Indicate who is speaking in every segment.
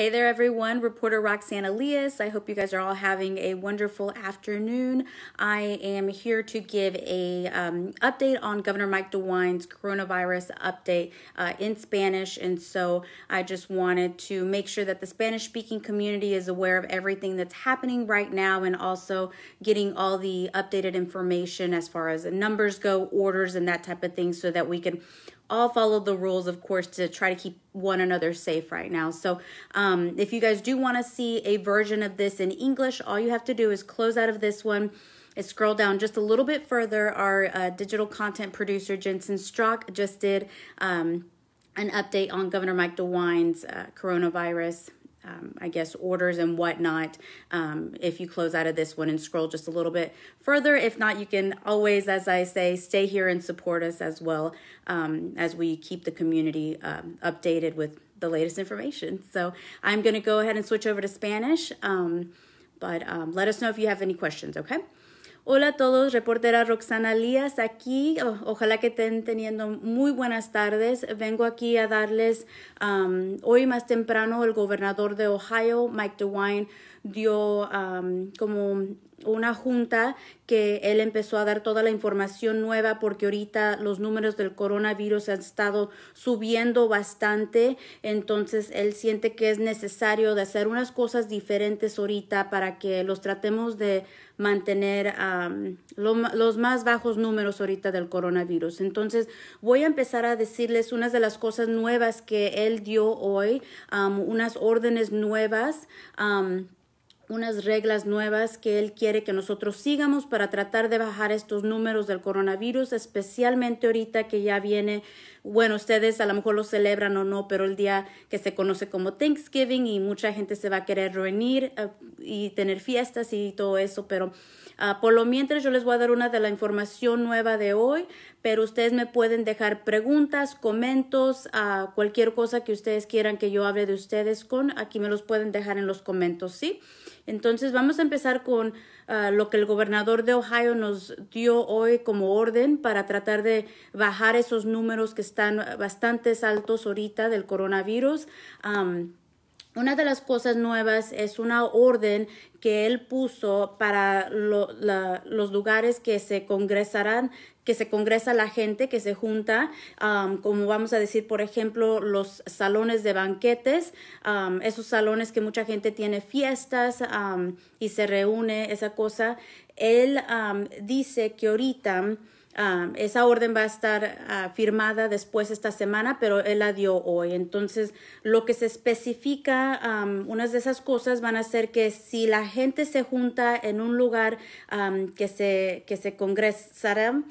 Speaker 1: Hey there, everyone. Reporter Roxanne Elias. I hope you guys are all having a wonderful afternoon. I am here to give a um, update on Governor Mike DeWine's coronavirus update uh, in Spanish, and so I just wanted to make sure that the Spanish-speaking community is aware of everything that's happening right now, and also getting all the updated information as far as the numbers go, orders, and that type of thing, so that we can all follow the rules, of course, to try to keep one another safe right now. So um, if you guys do want to see a version of this in English, all you have to do is close out of this one and scroll down just a little bit further. Our uh, digital content producer, Jensen Strock, just did um, an update on Governor Mike DeWine's uh, coronavirus um, I guess, orders and whatnot. Um, if you close out of this one and scroll just a little bit further, if not, you can always, as I say, stay here and support us as well um, as we keep the community um, updated with the latest information. So I'm going to go ahead and switch over to Spanish, um, but um, let us know if you have any questions, okay? Hola a todos, reportera Roxana Lías aquí. Oh, ojalá que estén teniendo muy buenas tardes. Vengo aquí a darles hoy más temprano el gobernador de Ohio, Mike DeWine, dio como una junta que él empezó a dar toda la información nueva porque ahorita los números del coronavirus han estado subiendo bastante, entonces él siente que es necesario de hacer unas cosas diferentes ahorita para que los tratemos de mantener los más bajos números ahorita del coronavirus. Entonces voy a empezar a decirles unas de las cosas nuevas que él dio hoy, unas órdenes nuevas unas reglas nuevas que él quiere que nosotros sigamos para tratar de bajar estos números del coronavirus, especialmente ahorita que ya viene, bueno, ustedes a lo mejor lo celebran o no, pero el día que se conoce como Thanksgiving y mucha gente se va a querer reunir eh, y tener fiestas y todo eso, pero ah, por lo mientras yo les voy a dar una de la información nueva de hoy, pero ustedes me pueden dejar preguntas, comentarios, ah, cualquier cosa que ustedes quieran que yo hable de ustedes con, aquí me los pueden dejar en los comentarios, ¿sí? Entonces vamos a empezar con ah, lo que el gobernador de Ohio nos dio hoy como orden para tratar de bajar esos números que están bastante altos ahorita del coronavirus. una de las cosas nuevas es una orden que él puso para los lugares que se congresarán que se congresa la gente, que se junta, como vamos a decir, por ejemplo, los salones de banquetes, esos salones que mucha gente tiene fiestas y se reúne, esa cosa, él dice que ahorita esa orden va a estar ah, firmada después esta semana, pero él la dio hoy. Entonces, lo que se especifica, unas de esas cosas van a ser que si la gente se junta en un lugar que, se, que se congresará,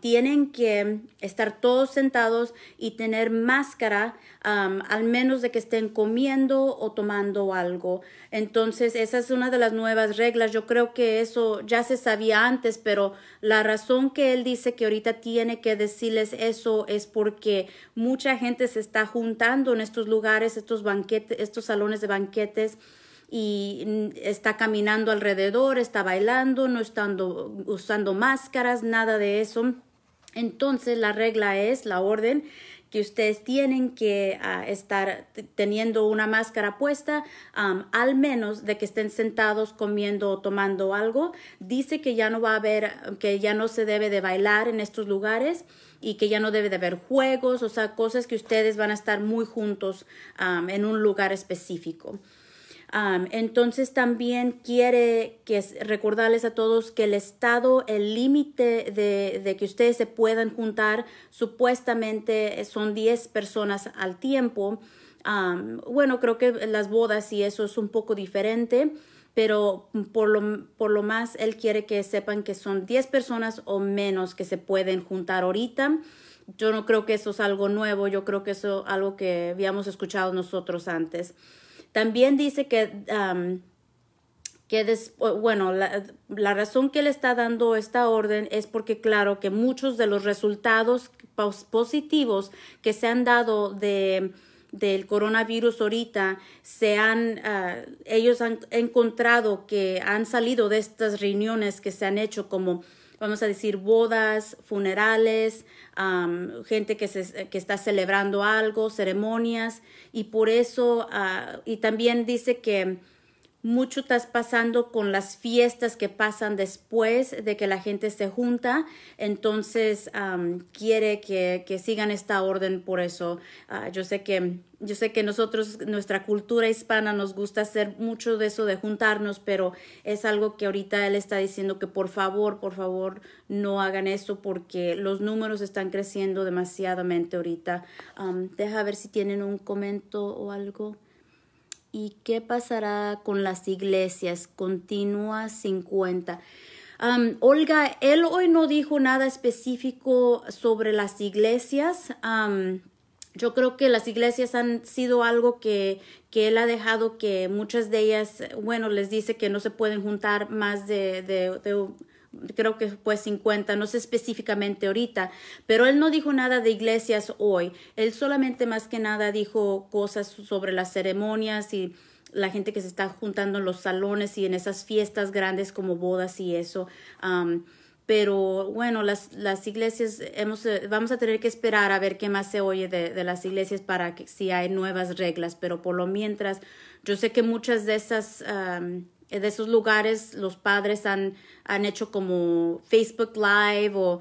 Speaker 1: tienen que estar todos sentados y tener máscara, al menos de que estén comiendo o tomando algo. Entonces, esa es una de las nuevas reglas. Yo creo que eso ya se sabía antes, pero la razón que él dice que ahorita tiene que decirles eso es porque mucha gente se está juntando en estos lugares, estos banquetes, estos salones de banquetes y está caminando alrededor, está bailando, no estando usando máscaras, nada de eso. Entonces la regla es, la orden, que ustedes tienen que ah, estar teniendo una máscara puesta, al menos de que estén sentados comiendo o tomando algo. Dice que ya no va a haber, que ya no se debe de bailar en estos lugares y que ya no debe de haber juegos, o sea, cosas que ustedes van a estar muy juntos en un lugar específico entonces también quiere que recordarles a todos que el Estado, el límite de, que ustedes se puedan juntar supuestamente eh, son 10 personas al tiempo. bueno, creo que las bodas y eso es un poco diferente, pero por lo, por lo más él quiere que sepan que son 10 personas o menos que se pueden juntar ahorita yo no creo que eso es algo nuevo, yo creo que eso es algo que habíamos escuchado nosotros antes. También dice que, que bueno, la, razón que le está dando esta orden es porque claro que muchos de los resultados positivos que se han dado de del coronavirus ahorita se han ah, ellos han encontrado que han salido de estas reuniones que se han hecho como vamos a decir, bodas, funerales, gente que, se, que está celebrando algo, ceremonias, y por eso, ah, y también dice que mucho estás pasando con las fiestas que pasan después de que la gente se junta, entonces quiere que, que, sigan esta orden por eso. Ah, yo sé que yo sé que nosotros, nuestra cultura hispana nos gusta hacer mucho de eso de juntarnos, pero es algo que ahorita él está diciendo que por favor, por favor, no hagan eso porque los números están creciendo demasiadamente ahorita. deja ver si tienen un comentario o algo. ¿Y qué pasará con las iglesias? Continúa cincuenta. Olga, él hoy no dijo nada específico sobre las iglesias. yo creo que las iglesias han sido algo que, que, él ha dejado que muchas de ellas, bueno, les dice que no se pueden juntar más de creo que pues 50, no sé específicamente ahorita, pero él no dijo nada de iglesias hoy, él solamente más que nada dijo cosas sobre las ceremonias y la gente que se está juntando en los salones y en esas fiestas grandes como bodas y eso. pero bueno, las, las iglesias, hemos, eh, vamos a tener que esperar a ver qué más se oye de, las iglesias para que si hay nuevas reglas, pero por lo mientras, yo sé que muchas de esas... Eh, de esos lugares los padres han, han hecho como Facebook Live o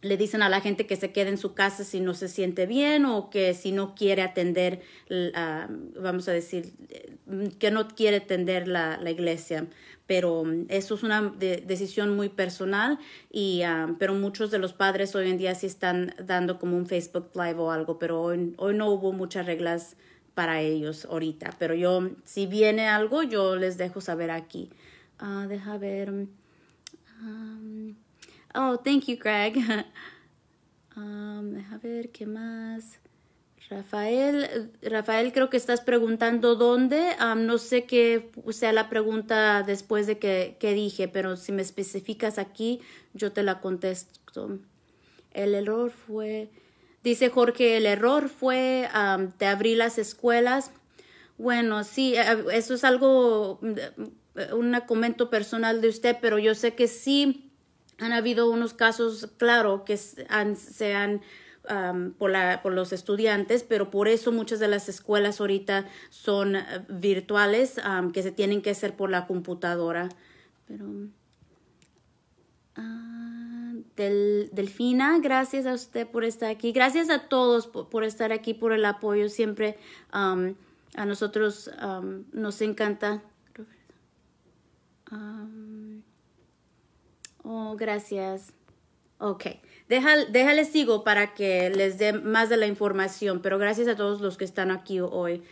Speaker 1: le dicen a la gente que se quede en su casa si no se siente bien o que si no quiere atender, vamos a decir, eh, que no quiere atender la, la iglesia. Pero mm, eso es una decisión muy personal, y, pero muchos de los padres hoy en día sí están dando como un Facebook Live o algo, pero hoy no hubo muchas reglas para ellos ahorita. Pero yo, si viene algo, yo les dejo saber aquí. Ah, deja ver. Um, um, oh, thank you, Craig um, deja ver, ¿qué más? Rafael, Rafael, creo que estás preguntando dónde. no sé qué sea la pregunta después de que, que, dije, pero si me especificas aquí, yo te la contesto. El error fue Dice Jorge, el error fue de abrir las escuelas. Bueno, sí, eh, eh, eso es algo, mm, un comentario personal de usted, pero yo sé que sí han habido unos casos, claro, que sean por, la, por, los estudiantes, pero por eso muchas de las escuelas ahorita son eh, virtuales, que se tienen que hacer por la computadora. Pero. Mm, Ah, Delfina, gracias a usted por estar aquí. Gracias a todos por, estar aquí, por el apoyo siempre. Um, a nosotros um, nos encanta. Um, oh, gracias. Ok, Deja, déjales sigo para que les dé más de la información, pero gracias a todos los que están aquí hoy.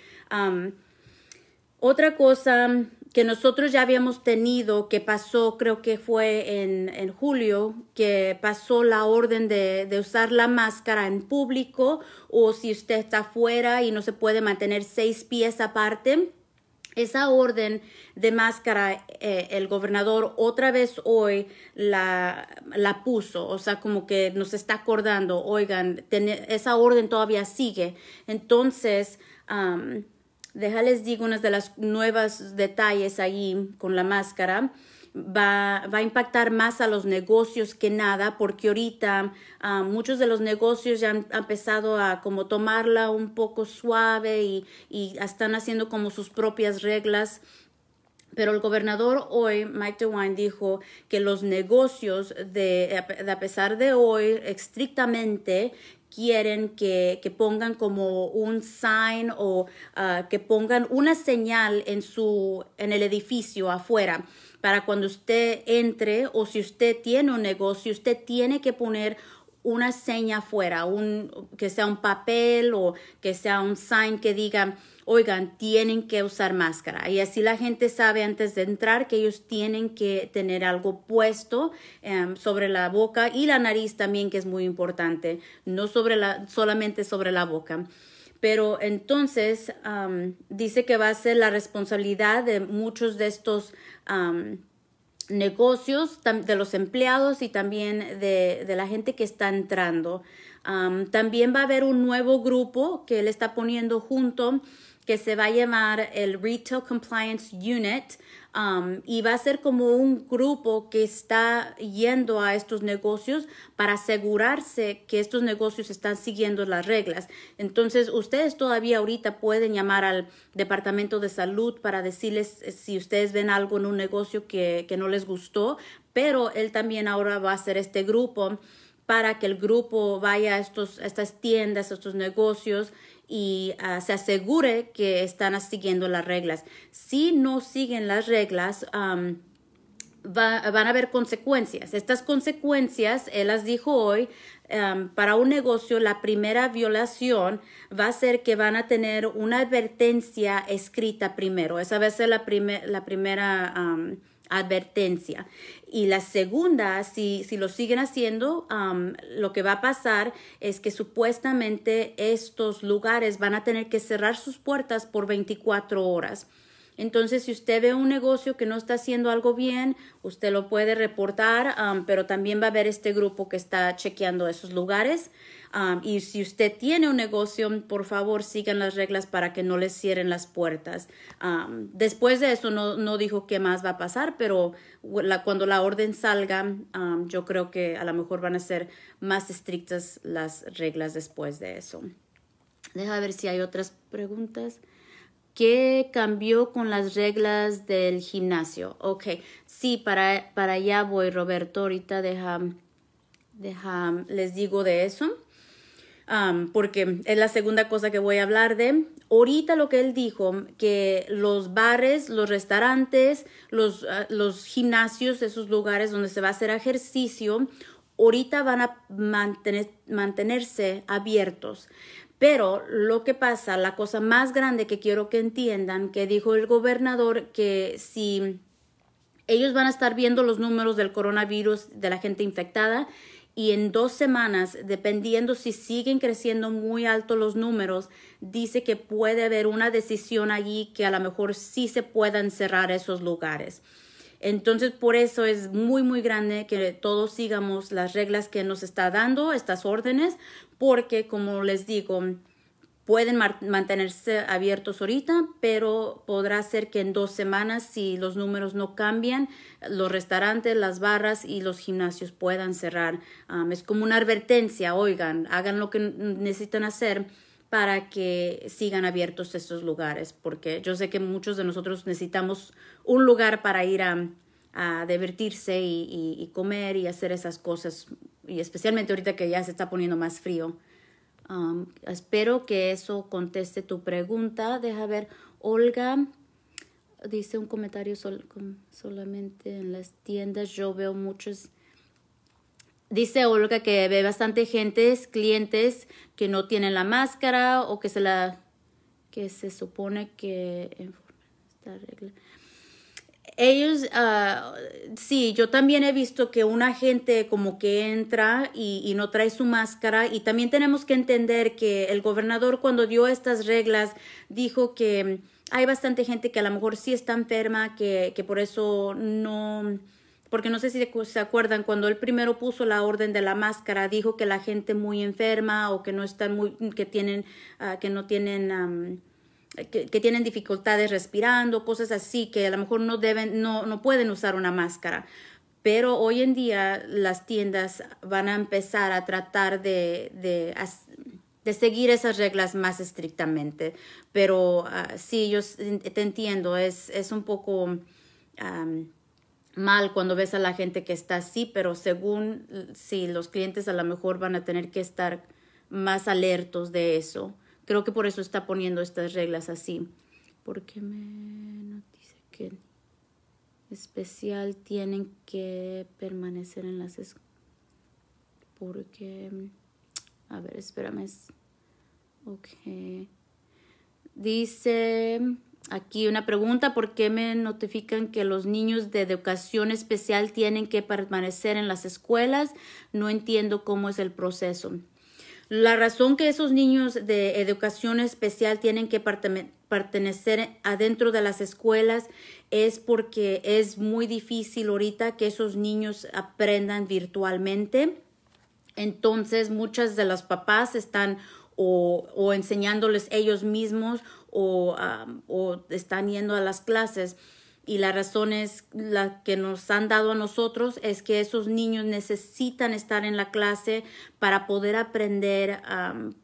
Speaker 1: otra cosa que nosotros ya habíamos tenido, que pasó, creo que fue en, julio, que pasó la orden de, usar la máscara en público o si usted está afuera y no se puede mantener seis pies aparte. Esa orden de máscara, eh, el gobernador otra vez hoy la, la, puso, o sea, como que nos está acordando, oigan, esa orden todavía sigue. Entonces, les digo unas de las nuevas detalles ahí con la máscara. Va, a impactar más a los negocios que nada, porque ahorita ah, muchos de los negocios ya han, empezado a como tomarla un poco suave y, están haciendo como sus propias reglas. Pero el gobernador hoy, Mike DeWine, dijo que los negocios, de a pesar de hoy, estrictamente, quieren que, pongan como un sign o ah, que pongan una señal en, su, en el edificio afuera para cuando usted entre o si usted tiene un negocio, usted tiene que poner una seña afuera, un, que sea un papel o que sea un sign que diga oigan, tienen que usar máscara. Y así la gente sabe antes de entrar que ellos tienen que tener algo puesto em, sobre la boca y la nariz también, que es muy importante, no sobre la, solamente sobre la boca. Pero entonces dice que va a ser la responsabilidad de muchos de estos negocios, de los empleados y también de, la gente que está entrando. también va a haber un nuevo grupo que él está poniendo junto se va a llamar el Retail Compliance Unit um, y va a ser como un grupo que está yendo a estos negocios para asegurarse que estos negocios están siguiendo las reglas. Entonces, ustedes todavía ahorita pueden llamar al Departamento de Salud para decirles eh, si ustedes ven algo en un negocio que, que no les gustó, pero él también ahora va a hacer este grupo para que el grupo vaya a, estos, a estas tiendas, a estos negocios y ah, se asegure que están siguiendo las reglas. Si no siguen las reglas, van a haber consecuencias. Estas consecuencias, él las dijo hoy, para un negocio la primera violación va a ser que van a tener una advertencia escrita primero. Esa va a ser la, la primera advertencia. Y la segunda, si, si lo siguen haciendo, lo que va a pasar es que supuestamente estos lugares van a tener que cerrar sus puertas por 24 horas. Entonces, si usted ve un negocio que no está haciendo algo bien, usted lo puede reportar, um, pero también va a haber este grupo que está chequeando esos lugares. Um, y si usted tiene un negocio, por favor sigan las reglas para que no les cierren las puertas. Um, después de eso no, dijo qué más va a pasar, pero cuando la orden salga, yo creo que a lo mejor van a ser más estrictas las reglas después de eso. Deja ver si hay otras preguntas. ¿Qué cambió con las reglas del gimnasio? Ok, sí, para, para allá voy, Roberto. Ahorita deja, les digo de eso. porque es la segunda cosa que voy a hablar de. Ahorita lo que él dijo, que los bares, los restaurantes, los, ah, los gimnasios, esos lugares donde se va a hacer ejercicio, ahorita van a mantenerse abiertos. Pero lo que pasa, la cosa más grande que quiero que entiendan, que dijo el gobernador que si ellos van a estar viendo los números del coronavirus, de la gente infectada, y en dos semanas, dependiendo si siguen creciendo muy alto los números, dice que puede haber una decisión allí que a lo mejor sí se puedan cerrar esos lugares. Entonces, por eso es muy, muy grande que todos sigamos las reglas que nos está dando, estas órdenes, porque, como les digo, pueden mantenerse abiertos ahorita, pero podrá ser que en dos semanas, si los números no cambian, los restaurantes, las barras y los gimnasios puedan cerrar. es como una advertencia, oigan, hagan lo que necesitan hacer para que sigan abiertos estos lugares, porque yo sé que muchos de nosotros necesitamos un lugar para ir a, divertirse y, comer y hacer esas cosas, y especialmente ahorita que ya se está poniendo más frío. Um, espero que eso conteste tu pregunta. Deja ver, Olga dice un comentario solamente en las tiendas. Yo veo muchos dice Olga que ve bastante gente, clientes que no tienen la máscara o que se la que se supone que esta regla. Ellos, ah, sí, yo también he visto que una gente como que entra y, y no trae su máscara y también tenemos que entender que el gobernador cuando dio estas reglas dijo que hay bastante gente que a lo mejor sí está enferma, que, que por eso no, porque no sé si se acuerdan, cuando él primero puso la orden de la máscara, dijo que la gente muy enferma o que no están muy, que tienen, ah, que no tienen, que, tienen dificultades respirando, cosas así, que a lo mejor no deben, no, no pueden usar una máscara. Pero hoy en día las tiendas van a empezar a tratar de, de, de seguir esas reglas más estrictamente. Pero ah, sí, yo te entiendo, es, es un poco mal cuando ves a la gente que está así, pero según si sí, los clientes a lo mejor van a tener que estar más alertos de eso. Creo que por eso está poniendo estas reglas así. Porque me no dice que especial tienen que permanecer en las porque a ver, espérame. Ok. Dice Aquí una pregunta, ¿por qué me notifican que los niños de educación especial tienen que permanecer en las escuelas? No entiendo cómo es el proceso. La razón que esos niños de educación especial tienen que pertenecer adentro de las escuelas es porque es muy difícil ahorita que esos niños aprendan virtualmente. Entonces, muchas de las papás están o, o enseñándoles ellos mismos o, están yendo a las clases. Y la razón es la que nos han dado a nosotros es que esos niños necesitan estar en la clase para poder aprender,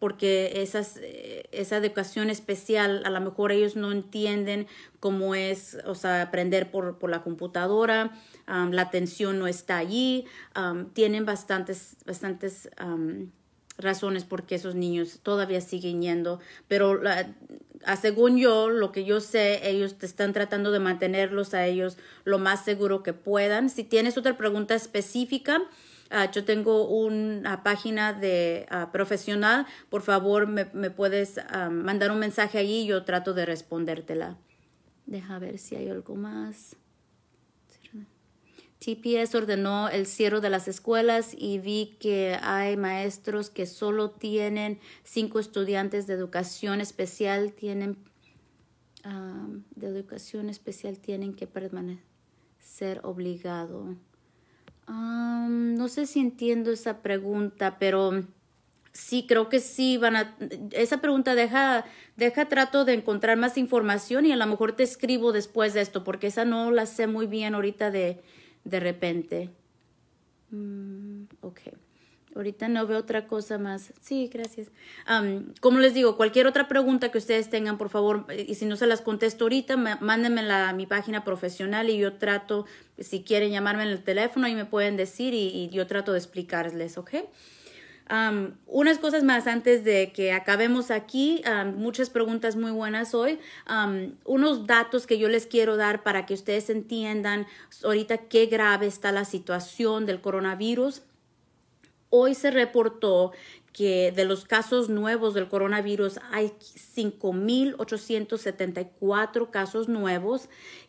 Speaker 1: porque esas, eh, esa educación especial a lo mejor ellos no entienden cómo es, o sea, aprender por, la computadora, la atención no está allí, tienen bastantes, bastantes razones porque esos niños todavía siguen yendo, pero la, según yo, lo que yo sé, ellos te están tratando de mantenerlos a ellos lo más seguro que puedan. Si tienes otra pregunta específica, ah, yo tengo una ah, página de ah, profesional. Por favor, me, me puedes mandar un mensaje ahí y Yo trato de respondértela. Deja ver si hay algo más. TPS ordenó el cierre de las escuelas y vi que hay maestros que solo tienen cinco estudiantes de educación especial tienen de educación especial tienen que permanecer obligado. no sé si entiendo esa pregunta, pero sí creo que sí van a esa pregunta deja deja trato de encontrar más información y a lo mejor te escribo después de esto porque esa no la sé muy bien ahorita de de repente. Mm, ok. Ahorita no veo otra cosa más. Sí, gracias. como les digo, cualquier otra pregunta que ustedes tengan, por favor, y si no se las contesto ahorita, mándenme a mi página profesional y yo trato, si quieren llamarme en el teléfono y me pueden decir y, y yo trato de explicarles, ¿ok? unas cosas más antes de que acabemos aquí, muchas preguntas muy buenas hoy. unos datos que yo les quiero dar para que ustedes entiendan ahorita qué grave está la situación del coronavirus. Hoy se reportó que de los casos nuevos del coronavirus hay 5.874 casos nuevos.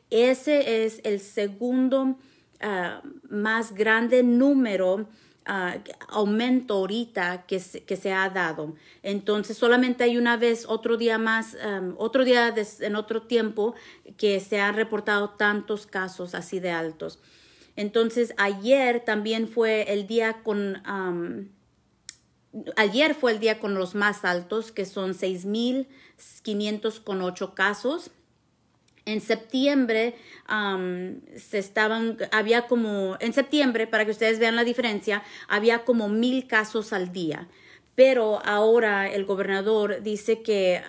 Speaker 1: Ese es el segundo ah, más grande número Ah, aumento ahorita que se, que se, ha dado. Entonces solamente hay una vez, otro día más, em, otro día en otro tiempo que se han reportado tantos casos así de altos. Entonces ayer también fue el día con... ayer fue el día con los más altos, que son 6.508 casos en septiembre se estaban, había como, en septiembre, para que ustedes vean la diferencia, había como mil casos al día. Pero ahora el gobernador dice que,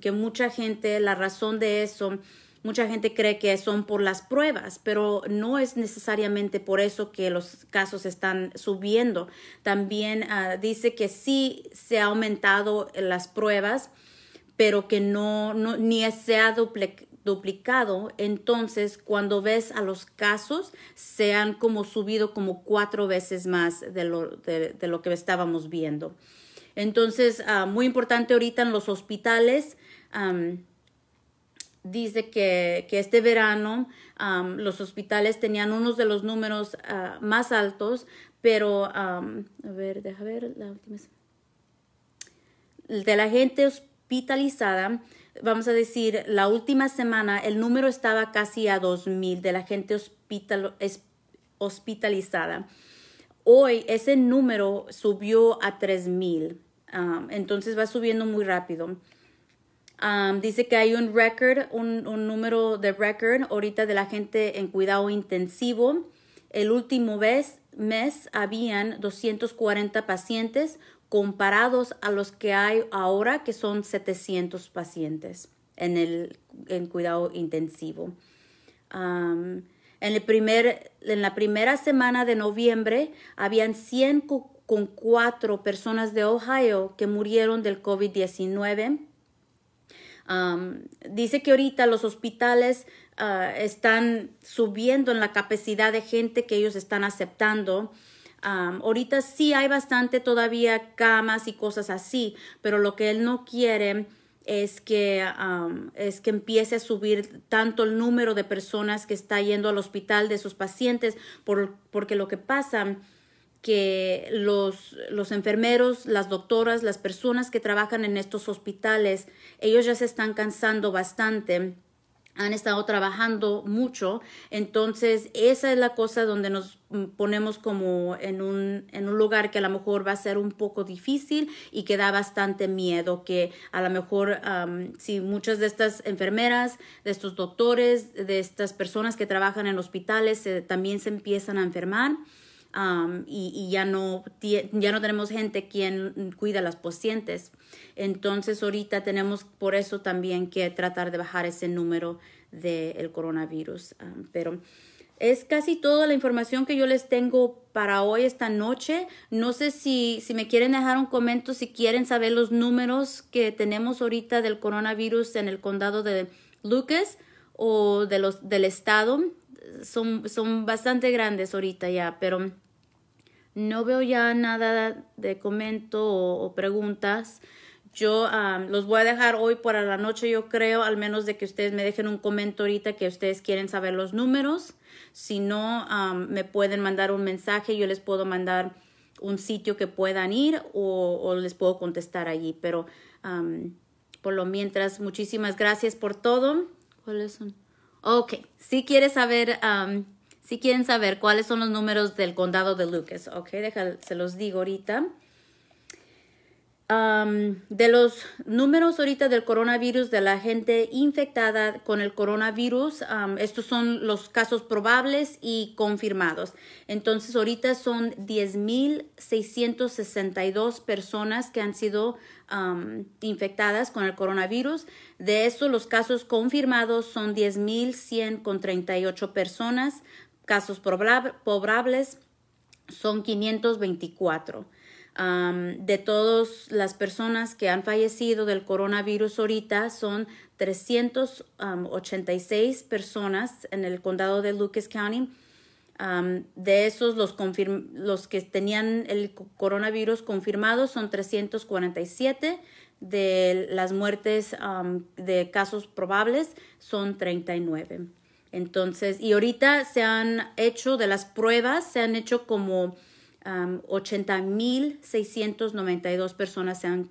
Speaker 1: que mucha gente, la razón de eso, mucha gente cree que son por las pruebas, pero no es necesariamente por eso que los casos están subiendo. También ah, dice que sí se ha aumentado las pruebas, pero que no, no ni se ha duplicado duplicado, entonces cuando ves a los casos se han como subido como cuatro veces más de lo, que estábamos viendo. Entonces, ah, muy importante ahorita en los hospitales, dice que, este verano los hospitales tenían unos de los números ah, más altos, pero, a ver, deja ver la última. De la gente hospitalizada, vamos a decir, la última semana el número estaba casi a 2.000 de la gente hospitalizada. Hoy ese número subió a 3.000, um, entonces va subiendo muy rápido. Um, dice que hay un record, un, número de record ahorita de la gente en cuidado intensivo. El último mes, mes habían 240 pacientes, comparados a los que hay ahora, que son 700 pacientes en el cuidado intensivo. en, el primer, en la primera semana de noviembre, habían 104 con personas de Ohio que murieron del COVID-19. dice que ahorita los hospitales ah, están subiendo en la capacidad de gente que ellos están aceptando ahorita sí hay bastante todavía camas y cosas así, pero lo que él no quiere es que, es que empiece a subir tanto el número de personas que está yendo al hospital de sus pacientes, porque lo que pasa que los, los enfermeros, las doctoras, las personas que trabajan en estos hospitales, ellos ya se están cansando bastante han estado trabajando mucho. Entonces, esa es la cosa donde nos mm, ponemos como en un, en un lugar que a lo mejor va a ser un poco difícil y que da bastante miedo, que a lo mejor si muchas de estas enfermeras, de estos doctores, de estas personas que trabajan en hospitales eh, también se empiezan a enfermar y, ya, no, ya no tenemos gente quien cuida a las pacientes. Entonces ahorita tenemos por eso también que tratar de bajar ese número del coronavirus. pero es casi toda la información que yo les tengo para hoy, esta noche. No sé si, si me quieren dejar un comentario, si quieren saber los números que tenemos ahorita del coronavirus en el condado de Lucas o de los, del estado. Son, son bastante grandes ahorita ya, pero no veo ya nada de comento o, preguntas. Yo los voy a dejar hoy para la noche, yo creo, al menos de que ustedes me dejen un comentario ahorita que ustedes quieren saber los números. Si no, me pueden mandar un mensaje, yo les puedo mandar un sitio que puedan ir o, les puedo contestar allí. Pero por lo mientras, muchísimas gracias por todo. ¿Cuáles son? Ok, si quieres saber si quieren saber cuáles son los números del condado de Lucas, ok, se los digo ahorita. de los números ahorita del coronavirus, de la gente infectada con el coronavirus, estos son los casos probables y confirmados. Entonces, ahorita son 10,662 personas que han sido infectadas con el coronavirus. De eso, los casos confirmados son 10,138 personas casos probables son 524. de todas las personas que han fallecido del coronavirus ahorita son 386 personas en el condado de Lucas County. de esos, los, que tenían el coronavirus confirmado son 347. De las muertes de casos probables son 39. Entonces, y ahorita se han hecho de las pruebas, se han hecho como 80.692 personas se han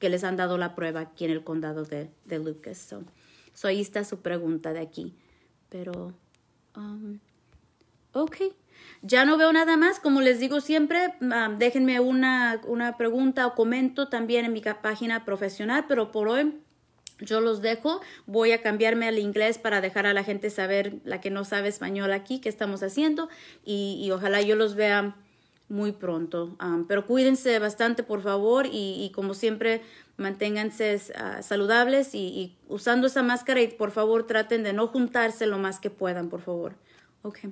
Speaker 1: que les han dado la prueba aquí en el condado de, de Lucas. So, ahí está su pregunta de aquí. Pero, um, ok. Ya no veo nada más, como les digo siempre, déjenme una, una pregunta o comento también en mi página profesional, pero por hoy yo los dejo, voy a cambiarme al inglés para dejar a la gente saber, la que no sabe español aquí, qué estamos haciendo y, ojalá yo los vea muy pronto. pero cuídense bastante, por favor, y, como siempre, manténganse ah, saludables y, usando esa máscara y por favor traten de no juntarse lo más que puedan, por favor. Okay.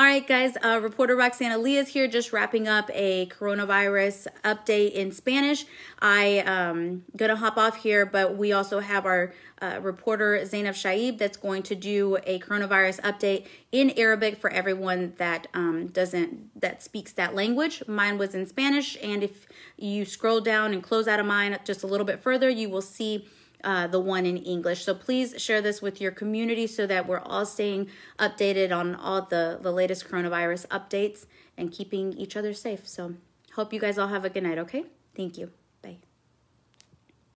Speaker 1: All right, guys, uh, reporter Roxana Lee is here just wrapping up a coronavirus update in Spanish. I am um, going to hop off here, but we also have our uh, reporter Zainab Shaib that's going to do a coronavirus update in Arabic for everyone that um, doesn't, that speaks that language. Mine was in Spanish, and if you scroll down and close out of mine just a little bit further, you will see uh, the one in English. So please share this with your community so that we're all staying updated on all the, the latest coronavirus updates and keeping each other safe. So hope you guys all have a good night, okay? Thank you.